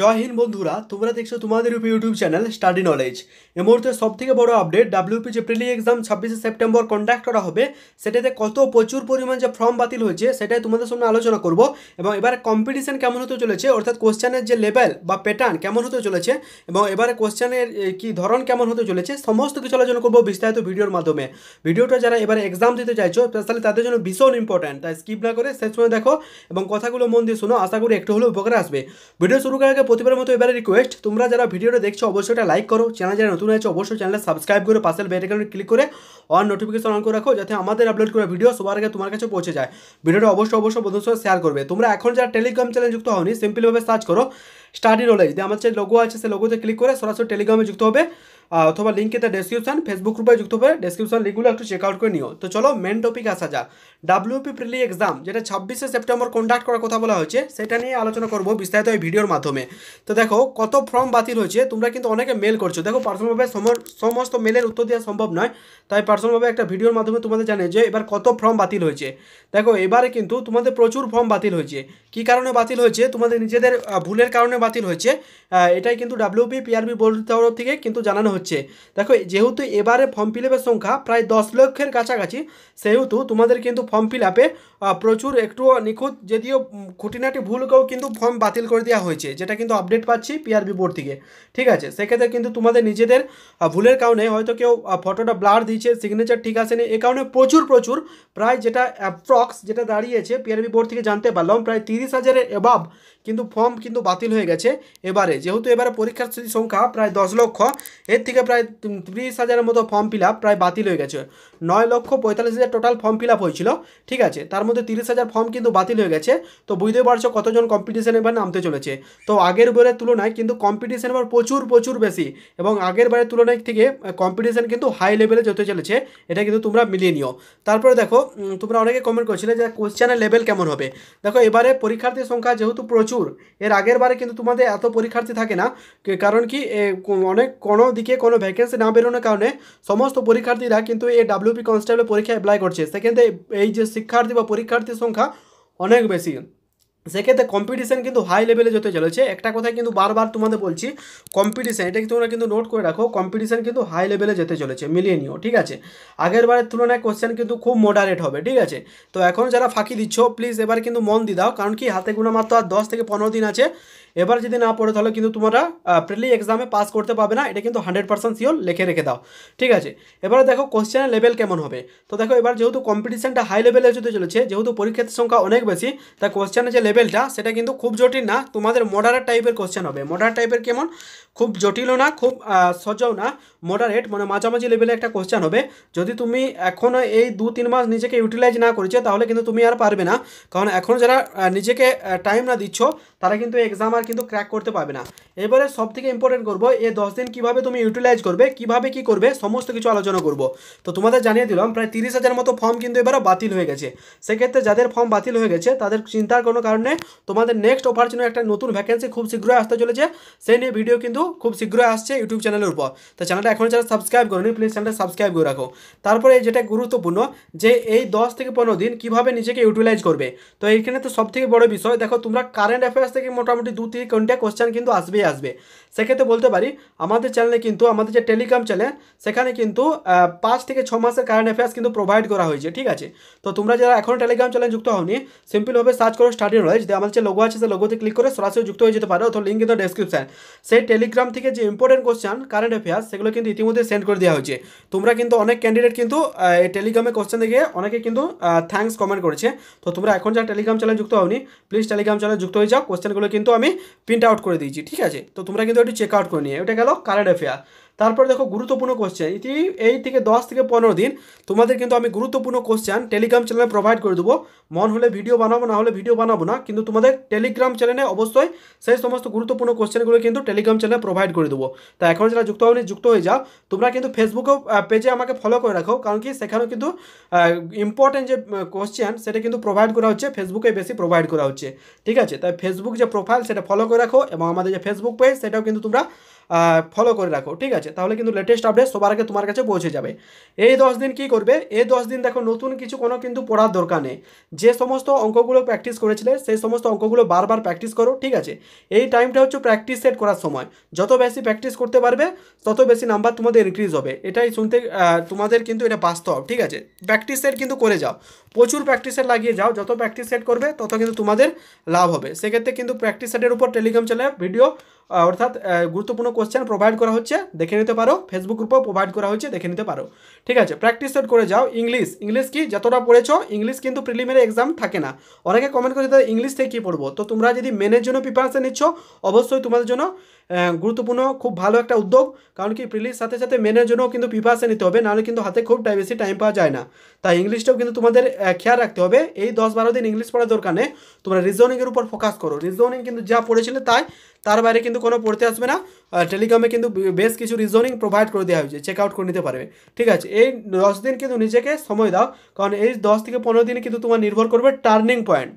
জয় হিন্দ বন্ধুরা তোমরা দেখছো তোমাদের ইউটিউব চ্যানেল স্টাডি নলেজ এ মুহূর্তে সব থেকে বড় আপডেট ডাব্লিউপি যে প্রিলি এক্সাম ছাব্বিশে সেপ্টেম্বর কন্ডাক্ট করা হবে সেটাতে কত প্রচুর পরিমাণ যে ফর্ম বাতিল হয়েছে সেটাই তোমাদের সামনে আলোচনা করব এবং এবারে কম্পিটিশন কেমন হতে চলেছে অর্থাৎ কোশ্চেনের যে লেভেল বা প্যাটার্ন কেমন হতে চলেছে এবং এবারে কোশ্চেনের কি ধরন কেমন হতে চলেছে সমস্ত কিছু আলোচনা করবো বিস্তারিত ভিডিওর মাধ্যমে ভিডিওটা যারা এবারে এক্সাম দিতে চাইছো তাহলে তাদের জন্য ভীষণ ইম্পর্ট্যান্ট তাই স্কিপ না করে শেষ সময় দেখো এবং কথাগুলো মন দিয়ে শোনো আশা করি একটু হলেও উপকারে আসবে ভিডিও শুরু করার আগে প্রতিবারের মতো এবারে রিকোয়েস্ট তোমরা যারা ভিডিওটা দেখছো অবশ্যই এটা লাইক করো চ্যানেল যারা নতুন আছে অবশ্যই চ্যানেলে সাবস্ক্রাইব করে পাশের বেলাইকনে ক্লিক করে অন নোটিফিকেশন অন করে রাখো যাতে আমাদের আপলোড করা ভিডিও সবার আগে তোমার কাছে পৌঁছে যায় ভিডিওটা অবশ্যই অবশ্যই বন্ধুর সাথে শেয়ার করবে তোমরা এখন যারা টেলিগ্রাম চ্যানেল যুক্ত হওনি সিম্পলিভাবে সার্চ করো স্টাডি নলেজ যদি আমার যে লোগো আছে সে লোগোতে ক্লিক করে সরাসরি টেলিগ্রামে যুক্ত হবে অথবা লিঙ্কে তার ডেসক্রিপশন ফেসবুক গ্রুপে যুক্ত হবে ডেসক্রিপশন লিঙ্কগুলো একটু চেক আউট করে নিও তো চলো মেন টপিক আসা যা ডাব্লিউপি প্রিলি এক্সাম যেটা ছাব্বিশে সেপ্টেম্বর কন্ডাক্ট করার কথা বলা হয়েছে সেটা নিয়ে আলোচনা করবো বিস্তারিত এই ভিডিওর মাধ্যমে তো দেখো কত ফর্ম বাতিল হয়েছে তোমরা কিন্তু অনেকে মেল করছো দেখো পার্সোনালভাবে সমস্ত মেলের উত্তর দেওয়া সম্ভব নয় তাই পার্সোনালভাবে একটা ভিডিওর মাধ্যমে তোমাদের জানে যে এবার কত ফর্ম বাতিল হয়েছে দেখো এবারে কিন্তু তোমাদের প্রচুর ফর্ম বাতিল হয়েছে কি কারণে বাতিল হয়েছে তোমাদের নিজেদের ভুলের কারণে বাতিল হয়েছে এটাই কিন্তু ডাব্লিউপি পিআরবি বোর্ড তরফ থেকে কিন্তু জানানো হচ্ছে দেখো যেহেতু এবারে ফর্ম ফিল সংখ্যা প্রায় দশ লক্ষের কাছাকাছি সেহেতু তোমাদের কিন্তু ফর্ম ফিল আপে প্রচুর একটু নিখুঁত যদিও খুঁটিনাটি ভুলকেও কিন্তু ফর্ম বাতিল করে দেওয়া হয়েছে যেটা কিন্তু আপডেট পাচ্ছি পিআরবি বোর্ড থেকে ঠিক আছে সেক্ষেত্রে কিন্তু তোমাদের নিজেদের ভুলের কারণে হয়তো কেউ ফটোটা ব্লার দিয়েছে সিগনেচার ঠিক আসেনি এ কারণে প্রচুর প্রচুর প্রায় যেটা অ্যাপ্রক্স যেটা দাঁড়িয়েছে পিআরবি বোর্ড থেকে জানতে পারলাম প্রায় তিরিশ হাজারের এবাব কিন্তু ফর্ম কিন্তু বাতিল হয়ে গেছে এবারে যেহেতু এবারে পরীক্ষার্থী সংখ্যা প্রায় দশ লক্ষ এর থেকে প্রায় ত্রিশ হাজারের মতো ফর্ম ফিল প্রায় বাতিল হয়ে গেছে নয় লক্ষ পঁয়তাল্লিশ হাজার টোটাল ফর্ম ফিল হয়েছিল ঠিক আছে তার মধ্যে তিরিশ হাজার ফর্ম কিন্তু বাতিল হয়ে গেছে তো বুঝতে পারছো কতজন কম্পিটিশন এবার নামতে চলেছে তো আগের বারের তুলনায় কিন্তু কম্পিটিশন এবার প্রচুর প্রচুর বেশি এবং আগের বারের তুলনায় থেকে কম্পিটিশন কিন্তু হাই লেভেলে যেতে চলেছে এটা কিন্তু তোমরা মিলিয়ে নিও তারপরে দেখো তোমরা অনেকে কমেন্ট করছিলে যে কোশ্চেনের লেভেল কেমন হবে দেখো এবারে পরীক্ষার্থীর সংখ্যা যেহেতু প্রচুর এর আগের বারে কিন্তু তোমাদের এত পরীক্ষার্থী থাকে না কারণ কি অনেক কোনো দিকে কোনো ভ্যাকেন্সি না বেরোনোর কারণে সমস্ত পরীক্ষার্থীরা কিন্তু এই ডাব্লিউপি কনস্টেবল পরীক্ষায় অ্যাপ্লাই করছে সেক্ষেত্রে এই যে শিক্ষার্থী বা পরীক্ষার্থীর সংখ্যা অনেক বেশি সেক্ষেত্রে কম্পিটিশান কিন্তু হাই লেভেলে যেতে চলেছে একটা কথা কিন্তু বারবার তোমাদের বলছি কম্পিটিশান এটা তোমরা কিন্তু নোট করে রাখো কম্পিটিশান কিন্তু হাই লেভেলে যেতে চলেছে মিলিয়ে নিও ঠিক আছে আগের বারের তুলনায় কোশ্চেন কিন্তু খুব মডারেট হবে ঠিক আছে তো এখন যারা ফাঁকি দিচ্ছ প্লিজ এবার কিন্তু মন দিয়ে দাও কারণ কি হাতে গুণা মাত্র আর দশ থেকে পনেরো দিন আছে এবার যদি না পড়ে তাহলে কিন্তু তোমরা প্রিলি এক্সামে পাস করতে পারবে না এটা কিন্তু হান্ড্রেড পার্সেন্ট সিওর লেখে রেখে দাও ঠিক আছে এবারে দেখো কোশ্চেনের লেভেল কেমন হবে তো দেখো এবার যেহেতু কম্পিটিশনটা হাই লেভেলে যদি চলেছে যেহেতু পরীক্ষার সংখ্যা অনেক বেশি তাই কোশ্চেনের যে লেভেলটা সেটা কিন্তু খুব জটিল না তোমাদের মডারেট টাইপের কোশ্চেন হবে মডারেট টাইপের কেমন খুব জটিলও না খুব সজাও না মডারেট মানে মাঝামাঝি লেভেলে একটা কোশ্চেন হবে যদি তুমি এখনও এই দু তিন মাস নিজেকে ইউটিলাইজ না করেছে তাহলে কিন্তু তুমি আর পারবে না কারণ এখন যারা নিজেকে টাইম না দিচ্ছ তারা কিন্তু এক্সাম কিন্তু ক্র্যাক করতে পারবে না এবারে সব থেকে ইম্পর্টেন্ট করবো এই দশ দিন কীভাবে তুমি ইউটিলাইজ করবে কিভাবে কি করবে সমস্ত কিছু আলোচনা করব তো তোমাদের জানিয়ে দিলাম প্রায় তিরিশ হাজার মতো ফর্ম কিন্তু এবারে বাতিল হয়ে গেছে সেক্ষেত্রে যাদের ফর্ম বাতিল হয়ে গেছে তাদের চিন্তার কোনো কারণে তোমাদের নেক্সট অফার জন্য একটা নতুন ভ্যাকেন্সি খুব শীঘ্রই আসতে চলেছে সেই নিয়ে ভিডিও কিন্তু খুব শীঘ্রই আসছে ইউটিউব চ্যানেলের উপর তো চ্যানেলটা এখন যারা সাবস্ক্রাইব করেনি প্লিজ চ্যানেলটা সাবস্ক্রাইব করে রাখো তারপরে যেটা গুরুত্বপূর্ণ যে এই দশ থেকে পনেরো দিন কিভাবে নিজেকে ইউটিলাইজ করবে তো এইখানে তো সব থেকে বড় বিষয় দেখো তোমরা কারেন্ট অ্যাফেয়ার্স থেকে মোটামুটি দু তিন ঘন্টা কোশ্চেন কিন্তু আসবেই আসবে সেক্ষেত্রে বলতে পারি আমাদের চ্যানেলে কিন্তু আমাদের যে টেলিগ্রাম চ্যানেল সেখানে কিন্তু পাঁচ থেকে ছ মাসের কারেন্ট অ্যাফেয়ার্স কিন্তু প্রোভাইড করা হয়েছে ঠিক আছে তো তোমরা যারা এখনও টেলিগ্রাম চ্যানেল যুক্ত হওনি সিম্পলভাবে সার্চ করো স্টাডি নলেজ যে আমাদের যে লোগো আছে সে লোগোতে ক্লিক করে সরাসরি যুক্ত হয়ে যেতে পারো অথবা লিঙ্ক কিন্তু ডেসক্রিপশান সেই টেলিগ্রাম থেকে যে ইম্পর্টেন্ট কোশ্চেন কারেন্ট অ্যাফেয়ার্স সেগুলো কিন্তু ইতিমধ্যে সেন্ড করে দেওয়া হয়েছে তোমরা কিন্তু অনেক ক্যান্ডিডেট কিন্তু এই টেলিগ্রামে কোশ্চেন দেখে অনেকে কিন্তু থ্যাংকস কমেন্ট করেছে তো তোমরা এখন যারা টেলিগ্রাম চ্যানেল যুক্ত হওনি প্লিজ টেলিগ্রাম চ্যানেল যুক্ত হয়ে যাও কোশ্চেনগুলো কিন্তু আমি প্রিন্ট আউট করে দিয়েছি ঠিক আছে আছে তো তোমরা কিন্তু একটু চেক আউট করে নিয়ে ওটা গেল কারেন্ট অ্যাফেয়ার তারপর দেখো গুরুত্বপূর্ণ কোশ্চেন এটি এই থেকে দশ থেকে পনেরো দিন তোমাদের কিন্তু আমি গুরুত্বপূর্ণ কোশ্চেন টেলিগ্রাম চ্যানেলে প্রোভাইড করে দেবো মন হলে ভিডিও বানাবো না হলে ভিডিও বানাবো না কিন্তু তোমাদের টেলিগ্রাম চ্যানেলে অবশ্যই সেই সমস্ত গুরুত্বপূর্ণ কোশ্চেনগুলো কিন্তু টেলিগ্রাম চ্যানেলে প্রোভাইড করে দেবো তা এখন যারা যুক্ত হয়নি যুক্ত হয়ে যাও তোমরা কিন্তু ফেসবুকেও পেজে আমাকে ফলো করে রাখো কারণ কি সেখানেও কিন্তু ইম্পর্টেন্ট যে কোশ্চেন সেটা কিন্তু প্রোভাইড করা হচ্ছে ফেসবুকে বেশি প্রোভাইড করা হচ্ছে ঠিক আছে তাই ফেসবুক যে প্রোফাইল সেটা ফলো করে রাখো এবং আমাদের যে ফেসবুক পেজ সেটাও কিন্তু তোমরা ফলো করে রাখো ঠিক আছে তাহলে কিন্তু লেটেস্ট আপডেট সবার আগে তোমার কাছে পৌঁছে যাবে এই দশ দিন কি করবে এই দশ দিন দেখো নতুন কিছু কোনো কিন্তু পড়ার দরকার নেই যে সমস্ত অঙ্কগুলো প্র্যাকটিস করেছিলে সেই সমস্ত অঙ্কগুলো বারবার প্র্যাকটিস করো ঠিক আছে এই টাইমটা হচ্ছে প্র্যাকটিস সেট করার সময় যত বেশি প্র্যাকটিস করতে পারবে তত বেশি নাম্বার তোমাদের ইনক্রিজ হবে এটাই শুনতে তোমাদের কিন্তু এটা বাস্তব ঠিক আছে প্র্যাকটিস সেট কিন্তু করে যাও প্রচুর প্র্যাকটিস সেট লাগিয়ে যাও যত প্র্যাকটিস সেট করবে তত কিন্তু তোমাদের লাভ হবে সেক্ষেত্রে কিন্তু প্র্যাকটিস সেটের উপর টেলিগ্রাম চ্যানেল ভিডিও অর্থাৎ গুরুত্বপূর্ণ কোশ্চেন প্রোভাইড করা হচ্ছে দেখে নিতে পারো ফেসবুক গ্রুপেও প্রোভাইড করা হচ্ছে দেখে নিতে পারো ঠিক আছে প্র্যাকটিস সেট করে যাও ইংলিশ ইংলিশ কি যতটা পড়েছ ইংলিশ কিন্তু প্রিলিমিনারি এক্সাম থাকে না অনেকে কমেন্ট করে দাদা ইংলিশ থেকে কী পড়বো তো তোমরা যদি মেনের জন্য প্রিপারেশান নিচ্ছ অবশ্যই তোমাদের জন্য গুরুত্বপূর্ণ খুব ভালো একটা উদ্যোগ কারণ কি প্রিলির সাথে সাথে মেনের জন্য কিন্তু প্রিপারেশান নিতে হবে নাহলে কিন্তু হাতে খুব টাই বেশি টাইম পাওয়া যায় না তাই ইংলিশটাও কিন্তু তোমাদের খেয়াল রাখতে হবে এই দশ বারো দিন ইংলিশ পড়ার দরকার নেই তোমরা রিজনিংয়ের উপর ফোকাস করো রিজনিং কিন্তু যা পড়েছিলে তাই তার বাইরে কিন্তু কোনো পড়তে আসবে না টেলিগ্রামে কিন্তু বেশ কিছু রিজনিং প্রোভাইড করে দেওয়া হয়েছে চেক আউট করে নিতে পারবে ঠিক আছে এই দশ দিন কিন্তু নিজেকে সময় দাও কারণ এই দশ থেকে পনেরো দিনে কিন্তু তোমার নির্ভর করবে টার্নিং পয়েন্ট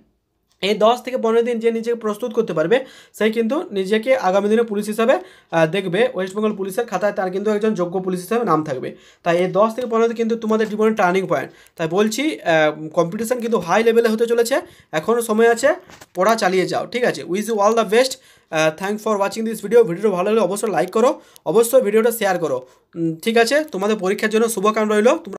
এই দশ থেকে পনেরো দিন যে নিজেকে প্রস্তুত করতে পারবে সেই কিন্তু নিজেকে আগামী দিনে পুলিশ হিসাবে দেখবে ওয়েস্টবেঙ্গল পুলিশের খাতায় তার কিন্তু একজন যোগ্য পুলিশ হিসাবে নাম থাকবে তাই এই দশ থেকে পনেরো দিন কিন্তু তোমাদের জীবনের টার্নিং পয়েন্ট তাই বলছি কম্পিটিশান কিন্তু হাই লেভেলে হতে চলেছে এখনও সময় আছে পড়া চালিয়ে যাও ঠিক আছে wish all the best thank for watching this video ভিডিওটা ভালো লাগলে অবশ্যই লাইক করো অবশ্যই ভিডিওটা শেয়ার করো ঠিক আছে তোমাদের পরীক্ষার জন্য শুভকাম রইল